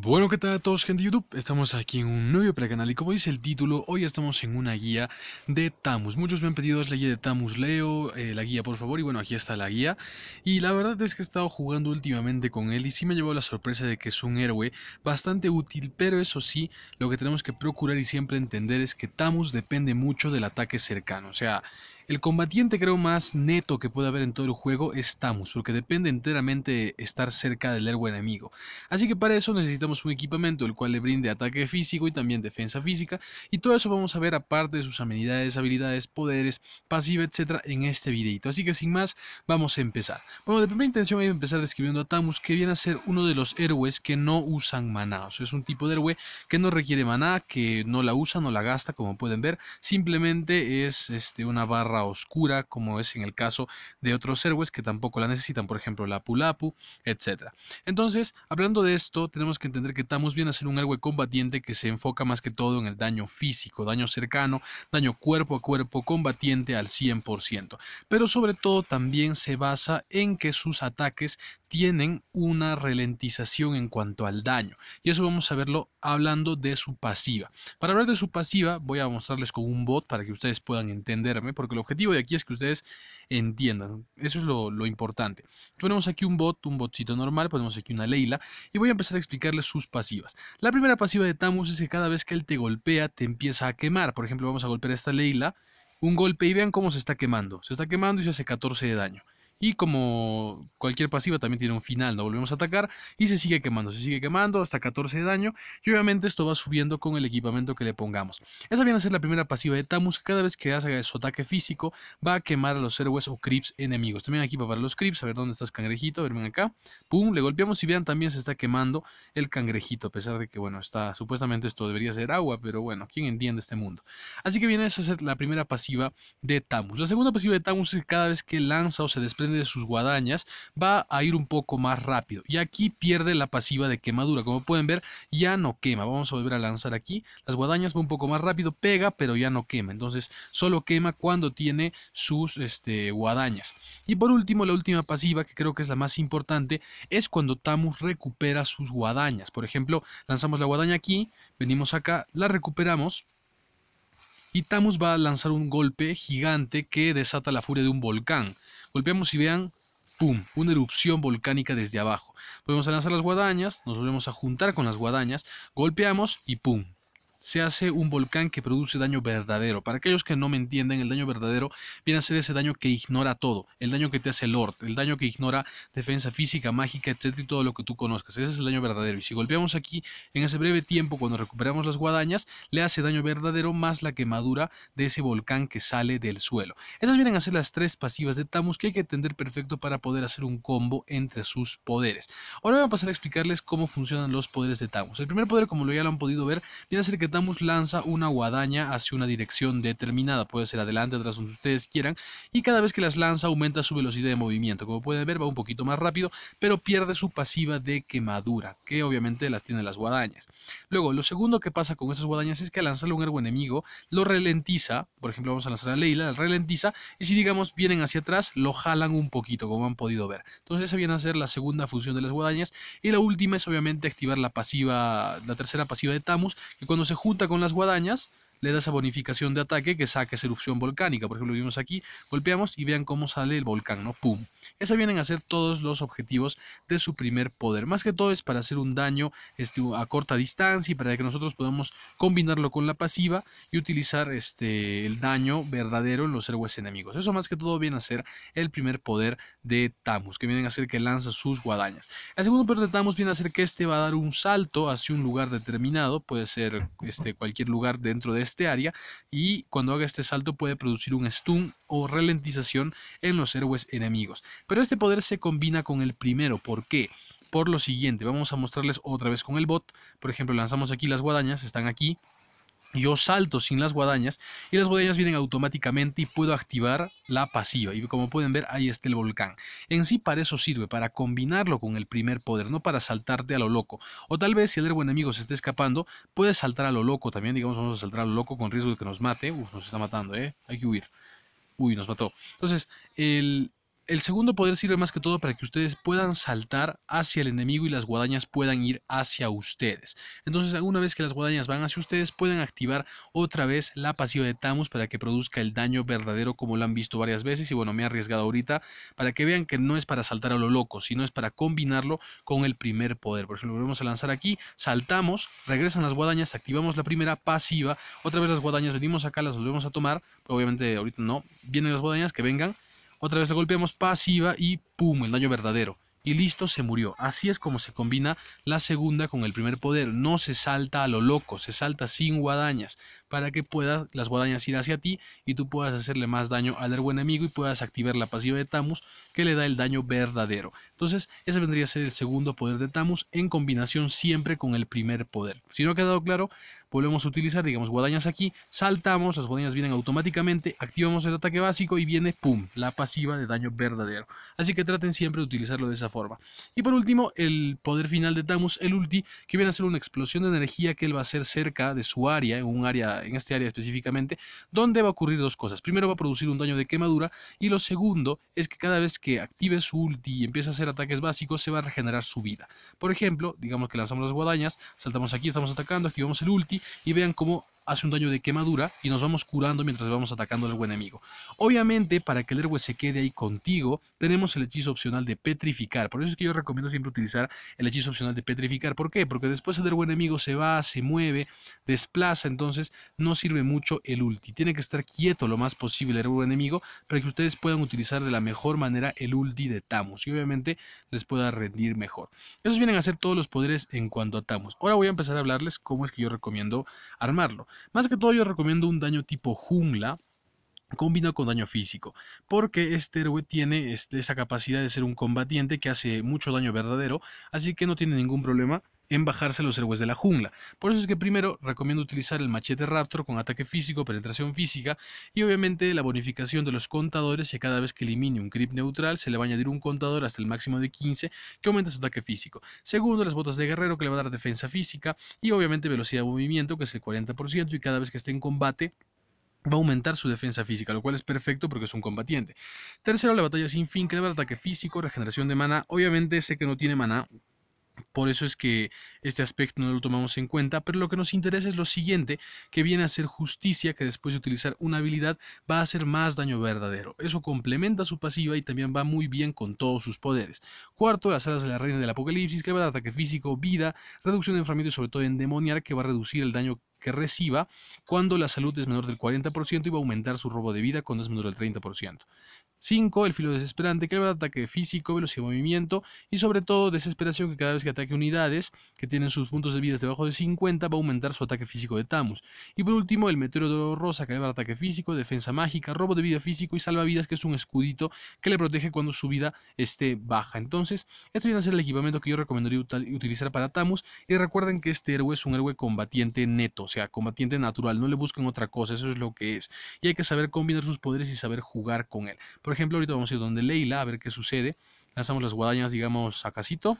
Bueno, ¿qué tal a todos gente de YouTube? Estamos aquí en un nuevo para canal y como dice el título, hoy estamos en una guía de Tamus. Muchos me han pedido la guía de Tamus, leo eh, la guía por favor y bueno, aquí está la guía. Y la verdad es que he estado jugando últimamente con él y sí me ha llevado la sorpresa de que es un héroe bastante útil, pero eso sí, lo que tenemos que procurar y siempre entender es que Tamus depende mucho del ataque cercano, o sea... El combatiente creo más neto que puede haber en todo el juego es Tamus, porque depende enteramente estar cerca del héroe enemigo. Así que para eso necesitamos un equipamiento el cual le brinde ataque físico y también defensa física, y todo eso vamos a ver aparte de sus amenidades, habilidades, poderes, pasiva, etcétera, en este videito. Así que sin más, vamos a empezar. Bueno, de primera intención voy a empezar describiendo a Tamus, que viene a ser uno de los héroes que no usan maná, o sea, es un tipo de héroe que no requiere maná, que no la usa, no la gasta, como pueden ver, simplemente es este, una barra oscura, como es en el caso de otros héroes que tampoco la necesitan, por ejemplo la Pulapu, etc. Entonces, hablando de esto, tenemos que entender que estamos bien a ser un héroe combatiente que se enfoca más que todo en el daño físico, daño cercano, daño cuerpo a cuerpo combatiente al 100%, pero sobre todo también se basa en que sus ataques tienen una ralentización en cuanto al daño. Y eso vamos a verlo hablando de su pasiva. Para hablar de su pasiva voy a mostrarles con un bot para que ustedes puedan entenderme, porque lo objetivo de aquí es que ustedes entiendan. Eso es lo, importante. Ponemos aquí un bot, un botcito normal, ponemos aquí una Leila y voy a empezar a explicarles sus pasivas. La primera pasiva de Tamus es que cada vez que él te golpea te empieza a quemar. Por ejemplo, vamos a golpear a esta Leila, un golpe y vean cómo se está quemando. Se está quemando y se hace 14 de daño. Y como cualquier pasiva también tiene un final, no volvemos a atacar y se sigue quemando, se sigue quemando hasta 14 de daño y obviamente esto va subiendo con el equipamiento que le pongamos. Esa viene a ser la primera pasiva de Tamus, cada vez que haga su ataque físico va a quemar a los héroes o creeps enemigos. También aquí va para los creeps, a ver dónde el cangrejito, a ven acá, pum, le golpeamos y vean también se está quemando el cangrejito, a pesar de que bueno, está supuestamente esto debería ser agua, pero bueno, ¿quién entiende este mundo? Así que viene a ser la primera pasiva de Tamus. La segunda pasiva de Tamus es cada vez que lanza o se desprende de sus guadañas, va a ir un poco más rápido. Y aquí pierde la pasiva de quemadura. Como pueden ver, ya no quema. Vamos a volver a lanzar aquí. Las guadañas va un poco más rápido, pega, pero ya no quema. Entonces, solo quema cuando tiene sus este, guadañas. Y por último, la última pasiva, que creo que es la más importante, es cuando Tamus recupera sus guadañas. Por ejemplo, lanzamos la guadaña aquí, venimos acá, la recuperamos y va a lanzar un golpe gigante que desata la furia de un volcán. Golpeamos y vean, ¡pum! Una erupción volcánica desde abajo. Volvemos a lanzar las guadañas, nos volvemos a juntar con las guadañas, golpeamos y ¡pum! se hace un volcán que produce daño verdadero. Para aquellos que no me entienden, el daño verdadero viene a ser ese daño que ignora todo, el daño que te hace Lord, el daño que ignora defensa física, mágica, etcétera y todo lo que tú conozcas. Ese es el daño verdadero. Y si golpeamos aquí en ese breve tiempo cuando recuperamos las guadañas, le hace daño verdadero más la quemadura de ese volcán que sale del suelo. Esas vienen a ser las tres pasivas de Tamus que hay que entender perfecto para poder hacer un combo entre sus poderes. Ahora voy a pasar a explicarles cómo funcionan los poderes de Tamus. El primer poder, como ya lo han podido ver, viene a ser que Tamus lanza una guadaña hacia una dirección determinada, puede ser adelante, atrás, donde ustedes quieran, y cada vez que las lanza aumenta su velocidad de movimiento. Como pueden ver, va un poquito más rápido, pero pierde su pasiva de quemadura, que obviamente las tienen las guadañas. Luego, lo segundo que pasa con esas guadañas es que al lanzarle un ergo enemigo, lo ralentiza, por ejemplo, vamos a lanzar a Leila, la ralentiza, y si digamos vienen hacia atrás, lo jalan un poquito, como han podido ver. Entonces, esa viene a ser la segunda función de las guadañas, y la última es obviamente activar la pasiva, la tercera pasiva de Tamus, que cuando se junta con las guadañas le da esa bonificación de ataque que saca esa erupción volcánica. Por ejemplo, vimos aquí, golpeamos y vean cómo sale el volcán, ¿no? ¡Pum! Esos vienen a ser todos los objetivos de su primer poder. Más que todo es para hacer un daño este, a corta distancia y para que nosotros podamos combinarlo con la pasiva y utilizar este, el daño verdadero en los héroes enemigos. Eso más que todo viene a ser el primer poder de Tamus, que vienen a ser que lanza sus guadañas. El segundo poder de Tamus viene a ser que este va a dar un salto hacia un lugar determinado, puede ser este, cualquier lugar dentro de este área y cuando haga este salto puede producir un stun o ralentización en los héroes enemigos. Pero este poder se combina con el primero, ¿por qué? Por lo siguiente, vamos a mostrarles otra vez con el bot, por ejemplo lanzamos aquí las guadañas, están aquí, yo salto sin las guadañas y las guadañas vienen automáticamente y puedo activar la pasiva. Y como pueden ver, ahí está el volcán. En sí, para eso sirve, para combinarlo con el primer poder, no para saltarte a lo loco. O tal vez si el héroe enemigo se está escapando, puede saltar a lo loco también. Digamos, vamos a saltar a lo loco con riesgo de que nos mate. Uf, nos está matando, ¿eh? Hay que huir. Uy, nos mató. Entonces, el, el segundo poder sirve más que todo para que ustedes puedan saltar hacia el enemigo y las guadañas puedan ir hacia ustedes. Entonces, alguna vez que las guadañas van hacia ustedes, pueden activar otra vez la pasiva de Tamus para que produzca el daño verdadero como lo han visto varias veces. Y bueno, me he arriesgado ahorita para que vean que no es para saltar a lo loco, sino es para combinarlo con el primer poder. Por eso lo volvemos a lanzar aquí, saltamos, regresan las guadañas, activamos la primera pasiva, otra vez las guadañas, venimos acá, las volvemos a tomar, obviamente ahorita no, vienen las guadañas que vengan otra vez le golpeamos pasiva y pum, el daño verdadero. Y listo, se murió. Así es como se combina la segunda con el primer poder. No se salta a lo loco, se salta sin guadañas. Para que puedas las guadañas ir hacia ti y tú puedas hacerle más daño al buen enemigo y puedas activar la pasiva de Tamus que le da el daño verdadero. Entonces, ese vendría a ser el segundo poder de Tamus en combinación siempre con el primer poder. Si no ha quedado claro, volvemos a utilizar, digamos, guadañas aquí, saltamos, las guadañas vienen automáticamente, activamos el ataque básico y viene, ¡pum!, la pasiva de daño verdadero. Así que traten siempre de utilizarlo de esa forma. Y por último, el poder final de Tamus, el ulti, que viene a ser una explosión de energía que él va a hacer cerca de su área, en un área, en este área específicamente, donde va a ocurrir dos cosas. Primero va a producir un daño de quemadura y lo segundo es que cada vez que active su ulti y empieza a hacer ataques básicos, se va a regenerar su vida. Por ejemplo, digamos que lanzamos las guadañas, saltamos aquí, estamos atacando, activamos el ulti, y vean cómo hace un daño de quemadura y nos vamos curando mientras vamos atacando al buen enemigo. Obviamente, para que el héroe se quede ahí contigo, tenemos el hechizo opcional de petrificar. Por eso es que yo recomiendo siempre utilizar el hechizo opcional de petrificar. ¿Por qué? Porque después el héroe enemigo se va, se mueve, desplaza, entonces no sirve mucho el ulti. Tiene que estar quieto lo más posible el héroe enemigo para que ustedes puedan utilizar de la mejor manera el ulti de Tamus y obviamente les pueda rendir mejor. Esos vienen a ser todos los poderes en cuanto a Tamus. Ahora voy a empezar a hablarles cómo es que yo recomiendo armarlo. Más que todo yo recomiendo un daño tipo jungla, combinado con daño físico, porque este héroe tiene este, esa capacidad de ser un combatiente que hace mucho daño verdadero, así que no tiene ningún problema en bajarse a los héroes de la jungla. Por eso es que primero recomiendo utilizar el machete Raptor con ataque físico, penetración física y obviamente la bonificación de los contadores Y cada vez que elimine un creep neutral se le va a añadir un contador hasta el máximo de 15 que aumenta su ataque físico. Segundo, las botas de guerrero que le va a dar defensa física y obviamente velocidad de movimiento que es el 40% y cada vez que esté en combate va a aumentar su defensa física, lo cual es perfecto porque es un combatiente. Tercero, la batalla sin fin, que le va a dar ataque físico, regeneración de mana. Obviamente sé que no tiene mana, por eso es que este aspecto no lo tomamos en cuenta, pero lo que nos interesa es lo siguiente, que viene a ser justicia, que después de utilizar una habilidad va a hacer más daño verdadero. Eso complementa su pasiva y también va muy bien con todos sus poderes. Cuarto, las alas de la reina del apocalipsis, que va a dar ataque físico, vida, reducción de enfermedades y sobre todo endemoniar, que va a reducir el daño que reciba, cuando la salud es menor del 40% y va a aumentar su robo de vida cuando es menor del 30%. 5. El filo desesperante, que le va ataque físico, velocidad de movimiento y sobre todo desesperación que cada vez que ataque unidades que tienen sus puntos de vida debajo de 50 va a aumentar su ataque físico de Tamus. Y por último, el meteoro rosa, que le va ataque físico, defensa mágica, robo de vida físico y salvavidas, que es un escudito que le protege cuando su vida esté baja. Entonces, este viene a ser el equipamiento que yo recomendaría utilizar para Tamus y recuerden que este héroe es un héroe combatiente neto o sea, combatiente natural, no le busquen otra cosa, eso es lo que es. Y hay que saber combinar sus poderes y saber jugar con él. Por ejemplo, ahorita vamos a ir donde Leila a ver qué sucede. Lanzamos las guadañas, digamos, a casito.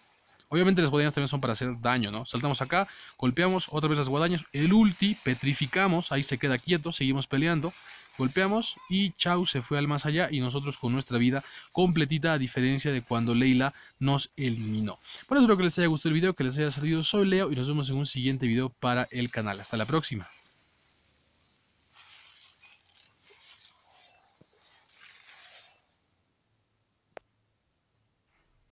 Obviamente las guadañas también son para hacer daño, ¿no? Saltamos acá, golpeamos otra vez las guadañas, el ulti, petrificamos, ahí se queda quieto, seguimos peleando. Golpeamos y Chau se fue al más allá y nosotros con nuestra vida completita a diferencia de cuando Leila nos eliminó. Por eso espero que les haya gustado el video, que les haya servido. Soy Leo y nos vemos en un siguiente video para el canal. Hasta la próxima.